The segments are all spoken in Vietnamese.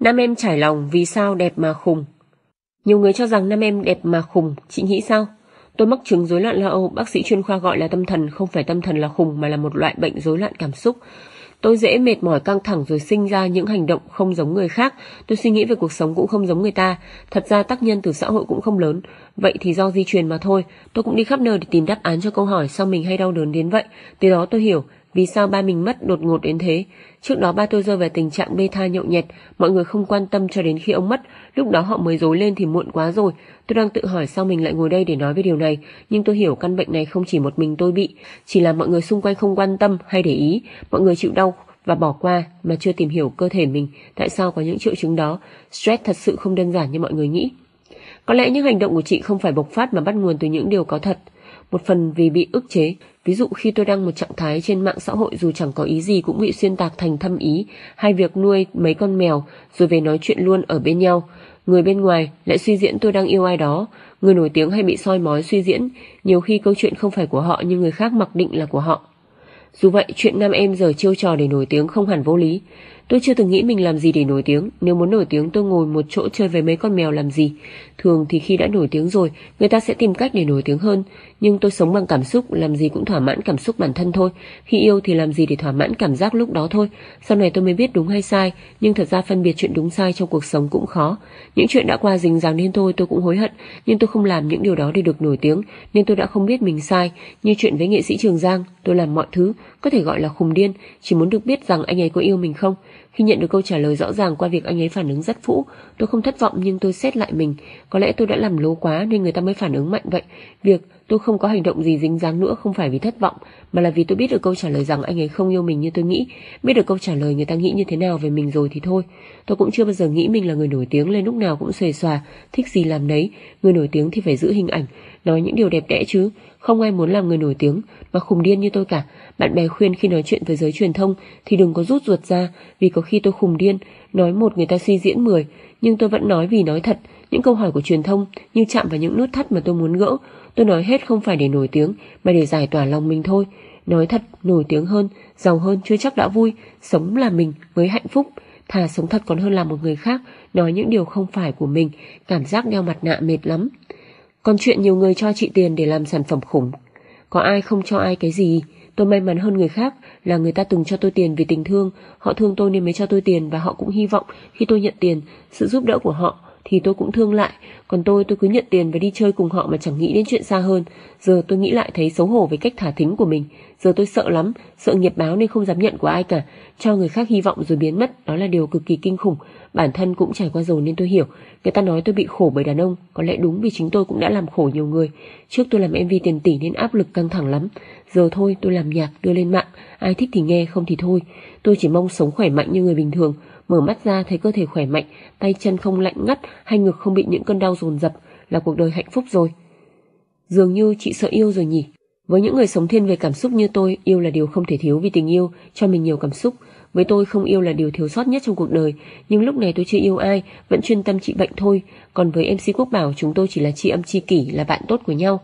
Nam em trải lòng vì sao đẹp mà khùng. Nhiều người cho rằng nam em đẹp mà khùng, chị nghĩ sao? Tôi mắc chứng rối loạn lo âu, bác sĩ chuyên khoa gọi là tâm thần, không phải tâm thần là khùng mà là một loại bệnh rối loạn cảm xúc. Tôi dễ mệt mỏi căng thẳng rồi sinh ra những hành động không giống người khác, tôi suy nghĩ về cuộc sống cũng không giống người ta, thật ra tác nhân từ xã hội cũng không lớn, vậy thì do di truyền mà thôi. Tôi cũng đi khắp nơi để tìm đáp án cho câu hỏi sao mình hay đau đớn đến vậy, từ đó tôi hiểu vì sao ba mình mất đột ngột đến thế Trước đó ba tôi rơi vào tình trạng bê tha nhậu nhẹt Mọi người không quan tâm cho đến khi ông mất Lúc đó họ mới dối lên thì muộn quá rồi Tôi đang tự hỏi sao mình lại ngồi đây để nói về điều này Nhưng tôi hiểu căn bệnh này không chỉ một mình tôi bị Chỉ là mọi người xung quanh không quan tâm hay để ý Mọi người chịu đau và bỏ qua mà chưa tìm hiểu cơ thể mình tại sao có những triệu chứng đó. Stress thật sự không đơn giản như mọi người nghĩ. Có lẽ những hành động của chị không phải bộc phát mà bắt nguồn từ những điều có thật một phần vì bị ức chế. Ví dụ khi tôi đăng một trạng thái trên mạng xã hội dù chẳng có ý gì cũng bị xuyên tạc thành thâm ý, hay việc nuôi mấy con mèo rồi về nói chuyện luôn ở bên nhau. Người bên ngoài lại suy diễn tôi đang yêu ai đó, người nổi tiếng hay bị soi mói suy diễn, nhiều khi câu chuyện không phải của họ nhưng người khác mặc định là của họ. Dù vậy, chuyện nam em giờ chiêu trò để nổi tiếng không hẳn vô lý. Tôi chưa từng nghĩ mình làm gì để nổi tiếng Nếu muốn nổi tiếng tôi ngồi một chỗ chơi với mấy con mèo làm gì Thường thì khi đã nổi tiếng rồi Người ta sẽ tìm cách để nổi tiếng hơn Nhưng tôi sống bằng cảm xúc Làm gì cũng thỏa mãn cảm xúc bản thân thôi Khi yêu thì làm gì để thỏa mãn cảm giác lúc đó thôi Sau này tôi mới biết đúng hay sai Nhưng thật ra phân biệt chuyện đúng sai trong cuộc sống cũng khó Những chuyện đã qua dính dáng đến tôi tôi cũng hối hận Nhưng tôi không làm những điều đó để được nổi tiếng Nên tôi đã không biết mình sai Như chuyện với nghệ sĩ Trường Giang Tôi làm mọi thứ Có thể gọi là khùng điên Chỉ muốn được biết rằng anh ấy có yêu mình không khi nhận được câu trả lời rõ ràng qua việc anh ấy phản ứng rất phũ, tôi không thất vọng nhưng tôi xét lại mình. Có lẽ tôi đã làm lố quá nên người ta mới phản ứng mạnh vậy. Việc Tôi không có hành động gì dính dáng nữa không phải vì thất vọng, mà là vì tôi biết được câu trả lời rằng anh ấy không yêu mình như tôi nghĩ, biết được câu trả lời người ta nghĩ như thế nào về mình rồi thì thôi. Tôi cũng chưa bao giờ nghĩ mình là người nổi tiếng lên lúc nào cũng xuề xòa, thích gì làm nấy Người nổi tiếng thì phải giữ hình ảnh, nói những điều đẹp đẽ chứ. Không ai muốn làm người nổi tiếng mà khùng điên như tôi cả. Bạn bè khuyên khi nói chuyện với giới truyền thông thì đừng có rút ruột ra, vì có khi tôi khùng điên, nói một người ta suy diễn mười, nhưng tôi vẫn nói vì nói thật. Những câu hỏi của truyền thông như chạm vào những nút thắt mà tôi muốn gỡ, Tôi nói hết không phải để nổi tiếng Mà để giải tỏa lòng mình thôi Nói thật nổi tiếng hơn, giàu hơn chưa chắc đã vui Sống là mình với hạnh phúc Thà sống thật còn hơn là một người khác Nói những điều không phải của mình Cảm giác đeo mặt nạ mệt lắm Còn chuyện nhiều người cho chị tiền để làm sản phẩm khủng Có ai không cho ai cái gì Tôi may mắn hơn người khác là người ta từng cho tôi tiền vì tình thương, họ thương tôi nên mới cho tôi tiền và họ cũng hy vọng khi tôi nhận tiền, sự giúp đỡ của họ thì tôi cũng thương lại. Còn tôi, tôi cứ nhận tiền và đi chơi cùng họ mà chẳng nghĩ đến chuyện xa hơn. Giờ tôi nghĩ lại thấy xấu hổ với cách thả thính của mình. Giờ tôi sợ lắm, sợ nghiệp báo nên không dám nhận của ai cả. Cho người khác hy vọng rồi biến mất, đó là điều cực kỳ kinh khủng. Bản thân cũng trải qua rồi nên tôi hiểu. Người ta nói tôi bị khổ bởi đàn ông, có lẽ đúng vì chính tôi cũng đã làm khổ nhiều người. Trước tôi làm MV tiền tỷ nên áp lực căng thẳng lắm. Giờ thôi, tôi làm nhạc, đưa lên mạng. Ai thích thì nghe, không thì thôi. Tôi chỉ mong sống khỏe mạnh như người bình thường Mở mắt ra thấy cơ thể khỏe mạnh, tay chân không lạnh ngắt hay ngực không bị những cơn đau dồn dập là cuộc đời hạnh phúc rồi. Dường như chị sợ yêu rồi nhỉ. Với những người sống thiên về cảm xúc như tôi, yêu là điều không thể thiếu vì tình yêu cho mình nhiều cảm xúc. Với tôi không yêu là điều thiếu sót nhất trong cuộc đời, nhưng lúc này tôi chưa yêu ai, vẫn chuyên tâm trị bệnh thôi. Còn với MC Quốc Bảo, chúng tôi chỉ là chị âm chi kỷ, là bạn tốt của nhau.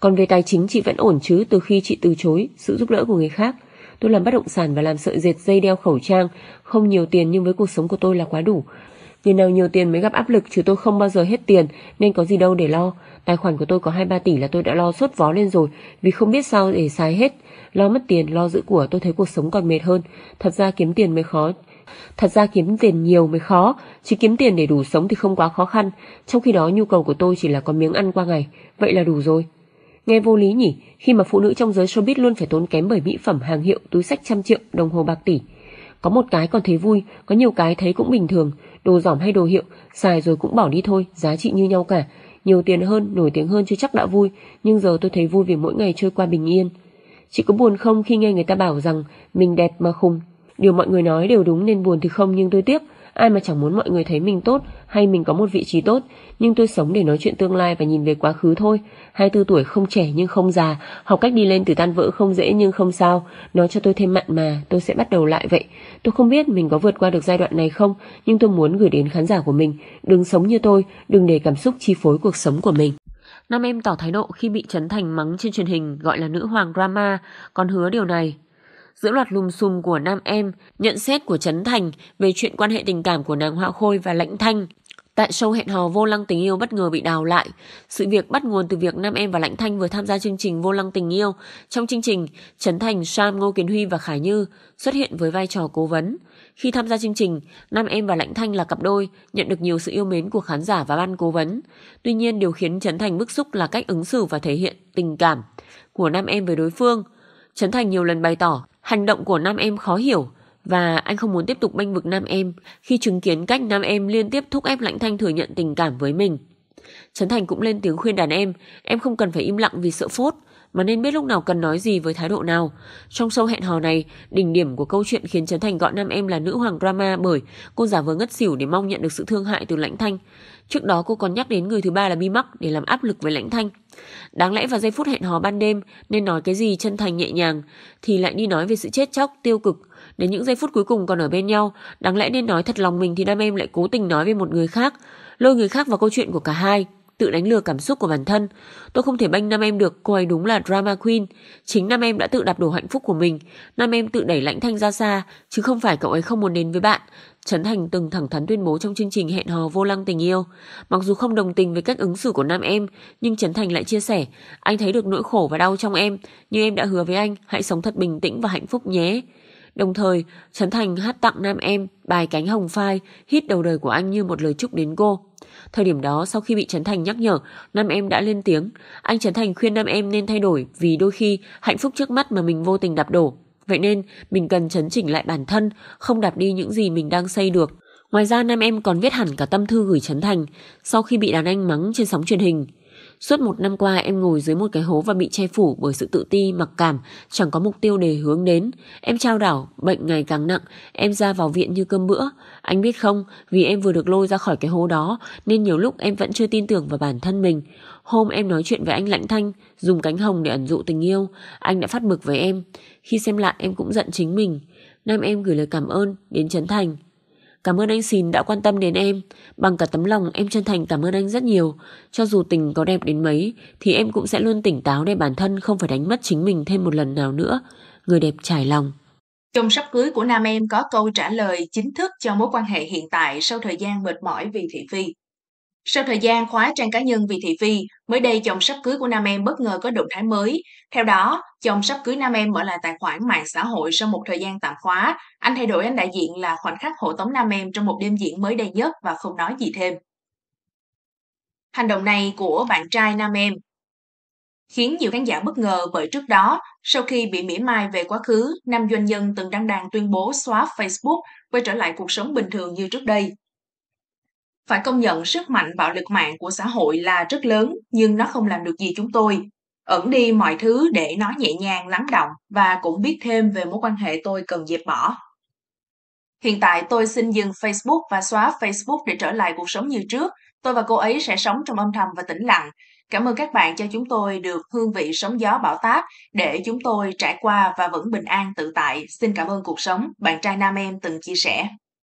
Còn về tài chính chị vẫn ổn chứ từ khi chị từ chối sự giúp đỡ của người khác. Tôi làm bất động sản và làm sợi dệt dây đeo khẩu trang, không nhiều tiền nhưng với cuộc sống của tôi là quá đủ. Người nào nhiều tiền mới gặp áp lực chứ tôi không bao giờ hết tiền nên có gì đâu để lo. Tài khoản của tôi có 2-3 tỷ là tôi đã lo sốt vó lên rồi vì không biết sao để xài hết. Lo mất tiền, lo giữ của tôi thấy cuộc sống còn mệt hơn. Thật ra kiếm tiền mới khó. Thật ra kiếm tiền nhiều mới khó, chỉ kiếm tiền để đủ sống thì không quá khó khăn. Trong khi đó nhu cầu của tôi chỉ là có miếng ăn qua ngày, vậy là đủ rồi. Nghe vô lý nhỉ, khi mà phụ nữ trong giới showbiz luôn phải tốn kém bởi mỹ phẩm hàng hiệu, túi sách trăm triệu, đồng hồ bạc tỷ. Có một cái còn thấy vui, có nhiều cái thấy cũng bình thường, đồ giỏm hay đồ hiệu, xài rồi cũng bỏ đi thôi, giá trị như nhau cả. Nhiều tiền hơn, nổi tiếng hơn chưa chắc đã vui, nhưng giờ tôi thấy vui vì mỗi ngày trôi qua bình yên. Chị có buồn không khi nghe người ta bảo rằng mình đẹp mà khùng? Điều mọi người nói đều đúng nên buồn thì không nhưng tôi tiếc ai mà chẳng muốn mọi người thấy mình tốt hay mình có một vị trí tốt, nhưng tôi sống để nói chuyện tương lai và nhìn về quá khứ thôi. 24 tuổi không trẻ nhưng không già, học cách đi lên từ tan vỡ không dễ nhưng không sao, Nó cho tôi thêm mặn mà, tôi sẽ bắt đầu lại vậy. Tôi không biết mình có vượt qua được giai đoạn này không, nhưng tôi muốn gửi đến khán giả của mình, đừng sống như tôi, đừng để cảm xúc chi phối cuộc sống của mình. Nam em tỏ thái độ khi bị Trấn Thành mắng trên truyền hình gọi là nữ hoàng drama, còn hứa điều này giữa loạt lùm xùm của nam em, nhận xét của Trấn Thành về chuyện quan hệ tình cảm của nàng Hạo Khôi và Lãnh Thanh. Tại show hẹn hò vô lăng tình yêu bất ngờ bị đào lại. Sự việc bắt nguồn từ việc Nam Em và Lãnh Thanh vừa tham gia chương trình vô lăng tình yêu. Trong chương trình, Trấn Thành, Sam, Ngô Kiến Huy và Khải Như xuất hiện với vai trò cố vấn. Khi tham gia chương trình, Nam Em và Lãnh Thanh là cặp đôi, nhận được nhiều sự yêu mến của khán giả và ban cố vấn. Tuy nhiên, điều khiến Trấn Thành bức xúc là cách ứng xử và thể hiện tình cảm của Nam Em với đối phương. Trấn Thành nhiều lần bày tỏ Hành động của nam em khó hiểu và anh không muốn tiếp tục bênh vực nam em khi chứng kiến cách nam em liên tiếp thúc ép Lãnh Thanh thừa nhận tình cảm với mình. Trấn Thành cũng lên tiếng khuyên đàn em, em không cần phải im lặng vì sợ phốt, mà nên biết lúc nào cần nói gì với thái độ nào. Trong sâu hẹn hò này, đỉnh điểm của câu chuyện khiến Trấn Thành gọi nam em là nữ hoàng drama bởi cô giả vờ ngất xỉu để mong nhận được sự thương hại từ Lãnh Thanh. Trước đó cô còn nhắc đến người thứ ba là Bi Mắc để làm áp lực với Lãnh Thanh. Đáng lẽ vào giây phút hẹn hò ban đêm nên nói cái gì chân thành nhẹ nhàng thì lại đi nói về sự chết chóc, tiêu cực. Đến những giây phút cuối cùng còn ở bên nhau, đáng lẽ nên nói thật lòng mình thì nam em lại cố tình nói về một người khác, lôi người khác vào câu chuyện của cả hai tự đánh lừa cảm xúc của bản thân. Tôi không thể banh Nam Em được, cô ấy đúng là drama queen. Chính Nam Em đã tự đạp đổ hạnh phúc của mình. Nam Em tự đẩy lãnh thanh ra xa, chứ không phải cậu ấy không muốn đến với bạn. Trấn Thành từng thẳng thắn tuyên bố trong chương trình hẹn hò vô lăng tình yêu. Mặc dù không đồng tình với cách ứng xử của nam em, nhưng Trấn Thành lại chia sẻ, anh thấy được nỗi khổ và đau trong em, nhưng em đã hứa với anh, hãy sống thật bình tĩnh và hạnh phúc nhé. Đồng thời, Trấn Thành hát tặng nam em bài Cánh Hồng Phai, hít đầu đời của anh như một lời chúc đến cô. Thời điểm đó sau khi bị Trấn Thành nhắc nhở, Nam Em đã lên tiếng. Anh Trấn Thành khuyên Nam Em nên thay đổi vì đôi khi hạnh phúc trước mắt mà mình vô tình đạp đổ. Vậy nên mình cần chấn chỉnh lại bản thân, không đạp đi những gì mình đang xây được. Ngoài ra Nam Em còn viết hẳn cả tâm thư gửi Trấn Thành sau khi bị đàn anh mắng trên sóng truyền hình. Suốt một năm qua em ngồi dưới một cái hố và bị che phủ bởi sự tự ti, mặc cảm, chẳng có mục tiêu để hướng đến. Em trao đảo, bệnh ngày càng nặng, em ra vào viện như cơm bữa. Anh biết không, vì em vừa được lôi ra khỏi cái hố đó nên nhiều lúc em vẫn chưa tin tưởng vào bản thân mình. Hôm em nói chuyện với anh Lãnh Thanh, dùng cánh hồng để ẩn dụ tình yêu, anh đã phát bực với em. Khi xem lại em cũng giận chính mình. Nam em gửi lời cảm ơn đến Trấn Thành. Cảm ơn anh xin đã quan tâm đến em. Bằng cả tấm lòng em chân thành cảm ơn anh rất nhiều. Cho dù tình có đẹp đến mấy thì em cũng sẽ luôn tỉnh táo để bản thân không phải đánh mất chính mình thêm một lần nào nữa. Người đẹp trải lòng. Trong sắp cưới của nam em có câu trả lời chính thức cho mối quan hệ hiện tại sau thời gian mệt mỏi vì thị phi. Sau thời gian khóa trang cá nhân vì thị phi, mới đây chồng sắp cưới của nam em bất ngờ có động thái mới. Theo đó, chồng sắp cưới nam em mở lại tài khoản mạng xã hội sau một thời gian tạm khóa. Anh thay đổi anh đại diện là khoảnh khắc hộ tống nam em trong một đêm diễn mới đây nhất và không nói gì thêm. Hành động này của bạn trai nam em khiến nhiều khán giả bất ngờ bởi trước đó, sau khi bị mỉa mai về quá khứ, nam doanh nhân từng đăng đàn tuyên bố xóa Facebook quay trở lại cuộc sống bình thường như trước đây. Phải công nhận sức mạnh bạo lực mạng của xã hội là rất lớn nhưng nó không làm được gì chúng tôi. Ẩn đi mọi thứ để nó nhẹ nhàng lắng động và cũng biết thêm về mối quan hệ tôi cần dẹp bỏ. Hiện tại tôi xin dừng Facebook và xóa Facebook để trở lại cuộc sống như trước. Tôi và cô ấy sẽ sống trong âm thầm và tĩnh lặng. Cảm ơn các bạn cho chúng tôi được hương vị sóng gió bão táp để chúng tôi trải qua và vẫn bình an tự tại. Xin cảm ơn cuộc sống, bạn trai nam em từng chia sẻ.